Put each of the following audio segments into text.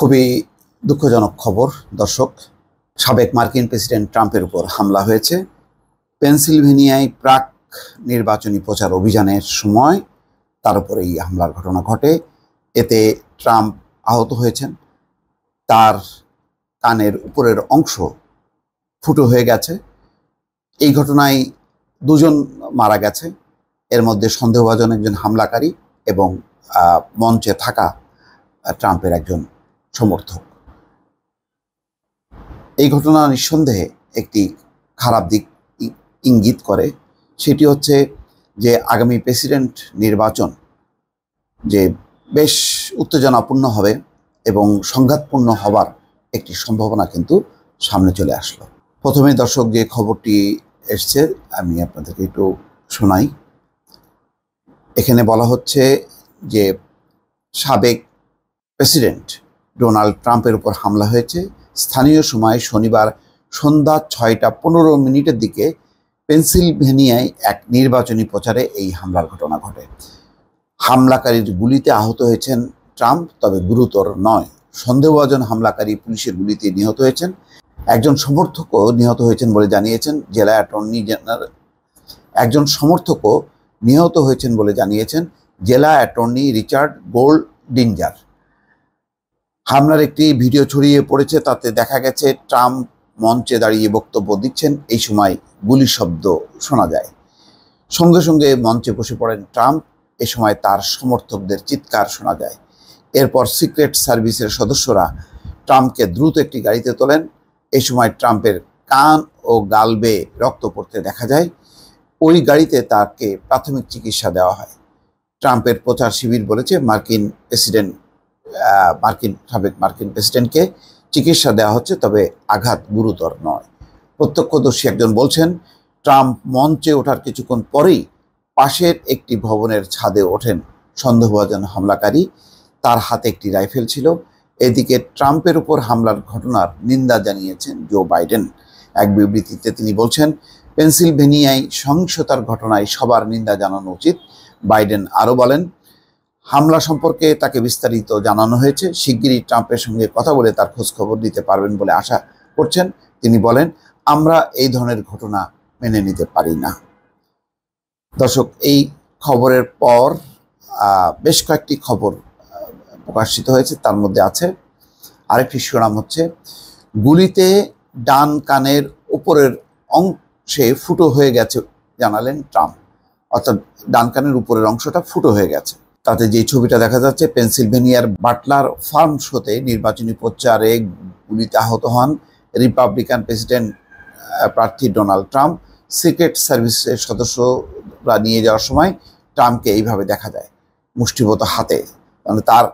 খুবই দুঃখজনক খবর দর্শক সাবেক মার্কিন প্রেসিডেন্ট ট্রাম্পের উপর হামলা হয়েছে পেনসিলভেনিয়ায় প্রাক নির্বাচনী প্রচার অভিযানের সময় তার উপর এই হামলার ঘটনা ঘটে এতে ট্রাম্প আহত হয়েছেন তার কানের উপরের অংশ ফুটো হয়ে গেছে এই ঘটনায় দুজন মারা গেছে এর মধ্যে সন্দেহভাজন একজন হামলাকারী এবং মঞ্চে থাকা ট্রাম্পের একজন সমর্থক এই ঘটনা নিঃসন্দেহে একটি খারাপ দিক ইঙ্গিত করে সেটি হচ্ছে যে আগামী প্রেসিডেন্ট নির্বাচন যে বেশ উত্তেজনাপূর্ণ হবে এবং সংঘাতপূর্ণ হবার একটি সম্ভাবনা কিন্তু সামনে চলে আসলো প্রথমে দর্শক যে খবরটি এসছে আমি আপনাদেরকে একটু শোনাই এখানে বলা হচ্ছে যে সাবেক প্রেসিডেন্ট ডোনাল্ড ট্রাম্পের উপর হামলা হয়েছে স্থানীয় সময় শনিবার সন্ধ্যা ছয়টা পনেরো মিনিটের দিকে পেনসিলভেনিয়ায় এক নির্বাচনী প্রচারে এই হামলার ঘটনা ঘটে হামলাকারীর গুলিতে আহত হয়েছেন ট্রাম্প তবে গুরুতর নয় সন্দেহভাজন হামলাকারী পুলিশের গুলিতে নিহত হয়েছেন একজন সমর্থকও নিহত হয়েছেন বলে জানিয়েছেন জেলা অ্যাটর্নি জেনারেল একজন সমর্থকও নিহত হয়েছেন বলে জানিয়েছেন জেলা অ্যাটর্নি রিচার্ড গোল্ড ডিঞ্জার হামলার একটি ভিডিও ছড়িয়ে পড়েছে তাতে দেখা গেছে ট্রাম্প মঞ্চে দাঁড়িয়ে বক্তব্য দিচ্ছেন এই সময় গুলি শব্দ শোনা যায় সঙ্গে সঙ্গে মঞ্চে বসে পড়েন ট্রাম্প এ সময় তার সমর্থকদের চিৎকার শোনা যায় এরপর সিক্রেট সার্ভিসের সদস্যরা ট্রাম্পকে দ্রুত একটি গাড়িতে তোলেন এ সময় ট্রাম্পের কান ও গাল বেয়ে রক্ত পড়তে দেখা যায় ওই গাড়িতে তাকে প্রাথমিক চিকিৎসা দেওয়া হয় ট্রাম্পের প্রচার শিবির বলেছে মার্কিন প্রেসিডেন্ট মার্কিন সাবেক মার্কিন প্রেসিডেন্টকে চিকিৎসা দেওয়া হচ্ছে তবে আঘাত গুরুতর নয় প্রত্যক্ষদর্শী একজন বলছেন ট্রাম্প মঞ্চে ওঠার কিছুক্ষণ পরেই পাশের একটি ভবনের ছাদে ওঠেন সন্দেহভাজন হামলাকারী তার হাতে একটি রাইফেল ছিল এদিকে ট্রাম্পের উপর হামলার ঘটনার নিন্দা জানিয়েছেন জো বাইডেন এক বিবৃতিতে তিনি বলছেন পেনসিলভেনিয়ায় সহিংসতার ঘটনায় সবার নিন্দা জানানো উচিত বাইডেন আরও বলেন হামলা সম্পর্কে তাকে বিস্তারিত জানানো হয়েছে শিগগিরই ট্রাম্পের সঙ্গে কথা বলে তার খোঁজখবর দিতে পারবেন বলে আশা করছেন তিনি বলেন আমরা এই ধরনের ঘটনা মেনে নিতে পারি না দর্শক এই খবরের পর বেশ কয়েকটি খবর প্রকাশিত হয়েছে তার মধ্যে আছে আরেকটি শিরোনাম হচ্ছে গুলিতে ডান কানের উপরের অংশে ফুটো হয়ে গেছে জানালেন ট্রাম্প অর্থাৎ ডান কানের উপরের অংশটা ফুটো হয়ে গেছে তাতে যে ছবিটা দেখা যাচ্ছে পেনসিলভেনিয়ার বাটলার ফার্ম শোতে নির্বাচনী প্রচারে গুলিতে আহত হন রিপাবলিকান প্রেসিডেন্ট প্রার্থী ডোনাল্ড ট্রাম্প সিক্রেট সার্ভিসের সদস্যরা নিয়ে যাওয়ার সময় ট্রাম্পকে এইভাবে দেখা যায় মুষ্টিবত হাতে মানে তার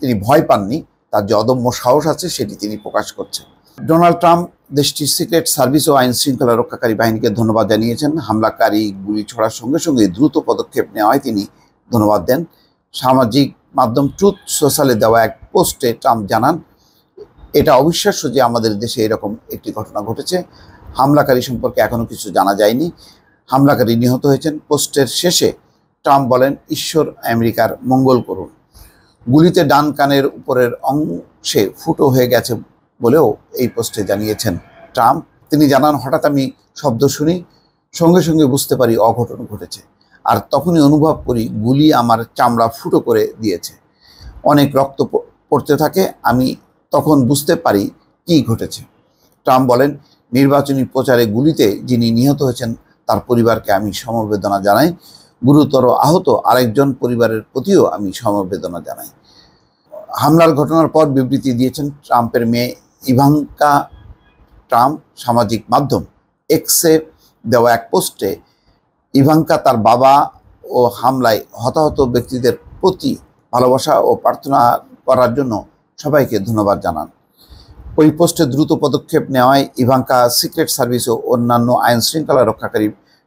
তিনি ভয় পাননি তার যে অদম্য সাহস আছে সেটি তিনি প্রকাশ করছেন ডোনাল্ড ট্রাম্প দেশটির সিক্রেট সার্ভিস ও আইন শৃঙ্খলা রক্ষাকারী বাহিনীকে ধন্যবাদ জানিয়েছেন হামলাকারী গুলি ছড়ার সঙ্গে সঙ্গে দ্রুত পদক্ষেপ নেওয়ায় তিনি ধন্যবাদ দেন সামাজিক মাধ্যম ট্রুথ সোশ্যালে দেওয়া এক পোস্টে ট্রাম্প জানান এটা অবিশ্বাস্য যে আমাদের দেশে এরকম একটি ঘটনা ঘটেছে হামলাকারী সম্পর্কে এখনও কিছু জানা যায়নি হামলাকারী নিহত হয়েছেন পোস্টের শেষে ট্রাম্প বলেন ঈশ্বর আমেরিকার মঙ্গল করুন গুলিতে ডান কানের উপরের অংশে ফুটো হয়ে গেছে বলেও এই পোস্টে জানিয়েছেন ট্রাম্প তিনি জানান হঠাৎ আমি শব্দ শুনি সঙ্গে সঙ্গে বুঝতে পারি অঘটন ঘটেছে আর তখনই অনুভব করি গুলি আমার চামড়া ফুটো করে দিয়েছে অনেক রক্ত পড়তে থাকে আমি তখন বুঝতে পারি কি ঘটেছে ট্রাম্প বলেন নির্বাচনী প্রচারে গুলিতে যিনি নিহত হয়েছেন তার পরিবারকে আমি সমবেদনা জানাই গুরুতর আহত আরেকজন পরিবারের প্রতিও আমি সমবেদনা জানাই হামলার ঘটনার পর বিবৃতি দিয়েছেন ট্রাম্পের মেয়ে ইভাঙ্কা ট্রাম্প সামাজিক মাধ্যম এক্সে দেওয়া এক পোস্টে ইভাঙ্কা তার বাবা ও হামলায় হতাহত ব্যক্তিদের প্রতি ভালোবাসা ও প্রার্থনা করার জন্য সবাইকে ধন্যবাদ জানান ওই পোস্টে দ্রুত পদক্ষেপ নেওয়ায় ইভাঙ্কা সিক্রেট সার্ভিস ও অন্যান্য আইন শৃঙ্খলা রক্ষাকারী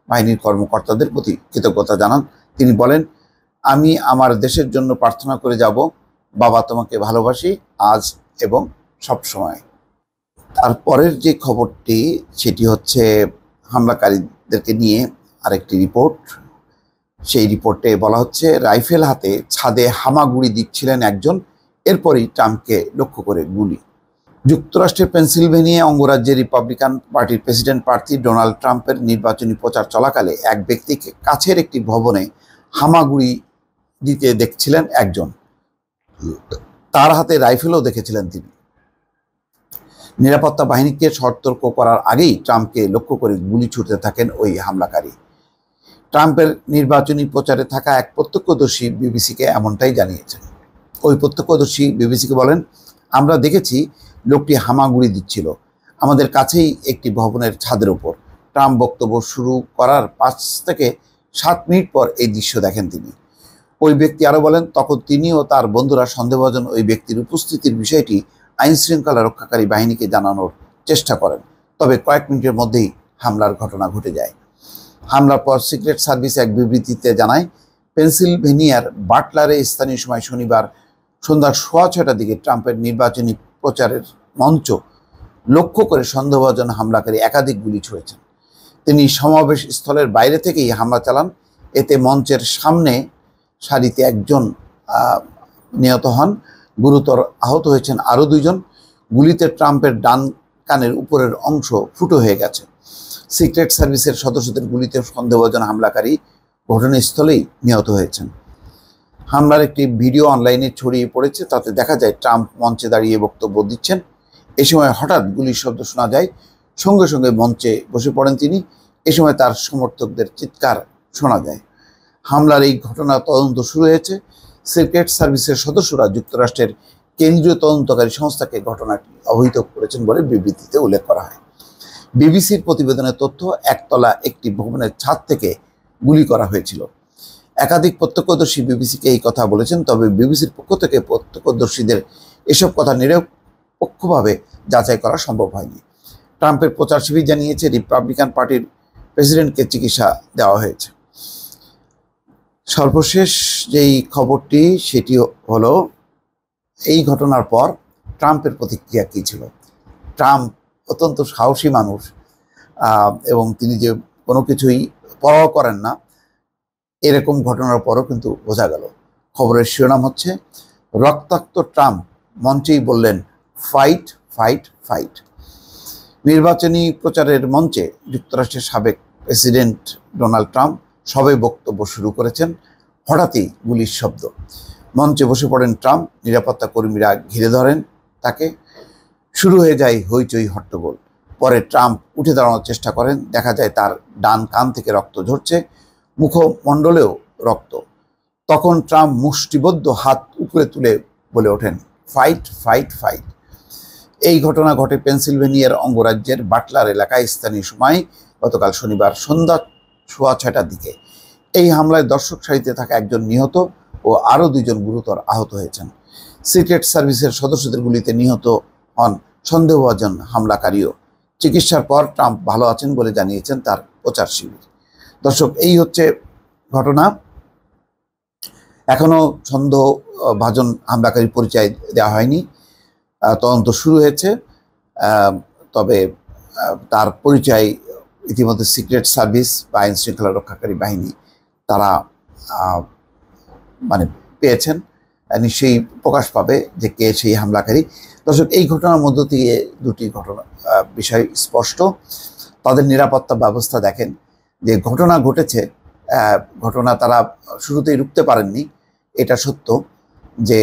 বাহিনীর কর্মকর্তাদের প্রতি কৃতজ্ঞতা জানান তিনি বলেন আমি আমার দেশের জন্য প্রার্থনা করে যাব বাবা তোমাকে ভালোবাসি আজ এবং সব সময় তারপরের যে খবরটি সেটি হচ্ছে হামলাকারীদেরকে নিয়ে আরেকটি রিপোর্ট সেই রিপোর্টে বলা হচ্ছে রাইফেল হাতে ছাদে হামাগুড়ি দিচ্ছিলেন একজন এরপরই ট্রাম্পকে লক্ষ্য করে গুলি যুক্তরাষ্ট্রের পেনসিলভেনিয়া অঙ্গরাজ্যের রিপাবলিকান পার্টির প্রেসিডেন্ট প্রার্থী ডোনাল্ড ট্রাম্পের নির্বাচনী প্রচার চলাকালে এক ব্যক্তিকে কাছের একটি ভবনে হামাগুড়ি দিতে দেখছিলেন একজন তার হাতে রাইফেলও দেখেছিলেন তিনি নিরাপত্তা বাহিনীকে সতর্ক করার আগেই ট্রাম্পকে লক্ষ্য করে গুলি ছুটতে থাকেন ওই হামলাকারী ট্রাম্পের নির্বাচনী প্রচারে থাকা এক প্রত্যক্ষদর্শী বিবিসিকে এমনটাই জানিয়েছেন ওই প্রত্যক্ষদর্শী বিবিসিকে বলেন আমরা দেখেছি লোকটি হামাগুড়ি দিচ্ছিল আমাদের কাছেই একটি ভবনের ছাদের ওপর ট্রাম্প বক্তব্য শুরু করার পাঁচ থেকে সাত মিনিট পর এই দৃশ্য দেখেন তিনি ওই ব্যক্তি আরও বলেন তখন তিনি ও তার বন্ধুরা সন্দেহভাজন ওই ব্যক্তির উপস্থিতির বিষয়টি আইনশৃঙ্খলা রক্ষাকারী বাহিনীকে জানানোর চেষ্টা করেন তবে কয়েক মিনিটের মধ্যেই হামলার ঘটনা ঘটে যায় হামলার পর সিক্রেট সার্ভিস এক বিবৃতিতে জানায় পেনসিলভেনিয়ার বাটলারে স্থানীয় সময় শনিবার সন্ধ্যা সোয়া ছটার দিকে ট্রাম্পের নির্বাচনী প্রচারের মঞ্চ লক্ষ্য করে সন্দেহভাজন হামলাকারী একাধিক গুলি ছুঁড়েছেন তিনি সমাবেশ স্থলের বাইরে থেকেই হামলা চালান এতে মঞ্চের সামনে সারিতে একজন নিহত হন গুরুতর আহত হয়েছেন আরও দুইজন গুলিতে ট্রাম্পের ডান কানের উপরের অংশ ফুটো হয়ে গেছে সিক্রেট সার্ভিসের সদস্যদের গুলিতে সন্দেহভাজন হামলাকারী ঘটনাস্থলেই নিহত হয়েছেন হামলার একটি ভিডিও অনলাইনে ছড়িয়ে পড়েছে তাতে দেখা যায় ট্রাম্প মঞ্চে দাঁড়িয়ে বক্তব্য দিচ্ছেন এ সময় হঠাৎ গুলির শব্দ শোনা যায় সঙ্গে সঙ্গে মঞ্চে বসে পড়েন তিনি এ সময় তার সমর্থকদের চিৎকার শোনা যায় হামলার এই ঘটনা তদন্ত শুরু হয়েছে সিক্রেট সার্ভিসের সদস্যরা যুক্তরাষ্ট্রের কেন্দ্রীয় তদন্তকারী সংস্থাকে ঘটনাটি অবহিত করেছেন বলে বিবৃতিতে উল্লেখ করা হয় বিবিসির প্রতিবেদনের তথ্য একতলা একটি ভবনের ছাদ থেকে গুলি করা হয়েছিল একাধিক প্রত্যক্ষদর্শী বিবিসিকে এই কথা বলেছেন তবে বিবিসির পক্ষ থেকে প্রত্যক্ষদর্শীদের এসব কথা নিরপেক্ষভাবে যাচাই করা সম্ভব হয়নি ট্রাম্পের প্রচার শিবির জানিয়েছে রিপাবলিকান পার্টির প্রেসিডেন্টকে চিকিৎসা দেওয়া হয়েছে সর্বশেষ যেই খবরটি সেটি হলো এই ঘটনার পর ট্রাম্পের প্রতিক্রিয়া কী ছিল ট্রাম্প অত্যন্ত সাহসী মানুষ এবং তিনি যে কোনো কিছুই পরাহ করেন না এরকম ঘটনার পরও কিন্তু বোঝা গেল খবরের শিরোনাম হচ্ছে রক্তাক্ত ট্রাম্প মঞ্চেই বললেন ফাইট ফাইট ফাইট নির্বাচনী প্রচারের মঞ্চে যুক্তরাষ্ট্রের সাবেক প্রেসিডেন্ট ডোনাল্ড ট্রাম্প সবে বক্তব্য শুরু করেছেন হঠাৎই গুলির শব্দ মঞ্চে বসে পড়েন ট্রাম্প নিরাপত্তা কর্মীরা ঘিরে ধরেন তাকে শুরু হয়ে যায় হইচই হট্টগোল পরে ট্রাম্প উঠে দাঁড়ানোর চেষ্টা করেন দেখা যায় তার ডান কান থেকে রক্ত ঝরছে মুখমণ্ডলেও রক্ত তখন ট্রাম্প মুষ্টিবদ্ধ হাত উপরে তুলে বলে ওঠেন ফাইট ফাইট ফাইট এই ঘটনা ঘটে পেনসিলভেনিয়ার অঙ্গরাজ্যের বাটলার এলাকায় স্থানীয় সময় গতকাল শনিবার সন্ধ্যা সোয়া ছয়টার দিকে এই হামলায় দর্শক সারিতে থাকা একজন নিহত ও আরও দুজন গুরুতর আহত হয়েছেন সিক্রেট সার্ভিসের সদস্যদের গুলিতে নিহত হন সন্দেহভাজন হামলাকারীও চিকিৎসার পর ট্রাম্প ভালো আছেন বলে জানিয়েছেন তার প্রচার শিবির দর্শক এই হচ্ছে ঘটনা এখনও সন্দেহভাজন হামলাকারী পরিচয় দেওয়া হয়নি তদন্ত শুরু হয়েছে তবে তার পরিচয় ইতিমধ্যে সিক্রেট সার্ভিস বা আইন শৃঙ্খলা রক্ষাকারী বাহিনী তারা মানে পেয়েছেন নিশ্চয়ই প্রকাশ পাবে যে কে সেই হামলাকারী দর্শক এই ঘটনার মধ্য দিয়ে দুটি ঘটনা বিষয় স্পষ্ট তাদের নিরাপত্তা ব্যবস্থা দেখেন যে ঘটনা ঘটেছে ঘটনা তারা শুরুতেই রুখতে পারেননি এটা সত্য যে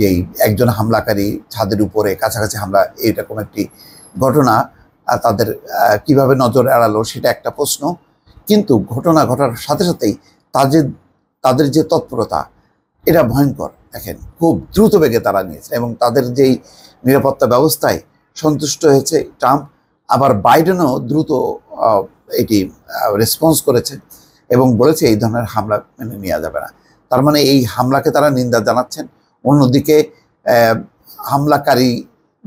যেই একজন হামলাকারী ছাদের উপরে কাছাকাছি হামলা এইরকম একটি ঘটনা তাদের কিভাবে নজর এড়ালো সেটা একটা প্রশ্ন কিন্তু ঘটনা ঘটার সাথে সাথেই তাদের তাদের যে তৎপরতা এটা ভয়ঙ্কর দেখেন খুব দ্রুত বেগে তারা নিয়েছে এবং তাদের যেই নিরাপত্তা ব্যবস্থায় সন্তুষ্ট হয়েছে ট্রাম্প আবার বাইডেনও দ্রুত এটি রেসপন্স করেছে এবং বলেছে এই ধরনের হামলা মেনে নেওয়া যাবে না তার মানে এই হামলাকে তারা নিন্দা জানাচ্ছেন অন্যদিকে হামলাকারী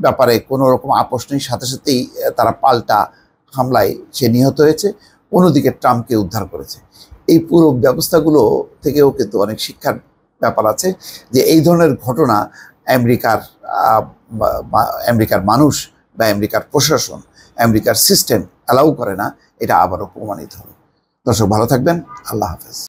ব্যাপারে কোনো রকম আপোষ নেই সাথে সাথেই তারা পাল্টা হামলায় সে নিহত হয়েছে অন্যদিকে ট্রাম্পকে উদ্ধার করেছে এই পুরো ব্যবস্থাগুলো থেকেও কিন্তু অনেক শিক্ষার ব্যাপার আছে যে এই ধরনের ঘটনা আমেরিকার আমেরিকার মানুষ বা আমেরিকার প্রশাসন আমেরিকার সিস্টেম অ্যালাউ করে না এটা আবারও প্রমাণিত হবে দর্শক ভালো থাকবেন আল্লাহ হাফেজ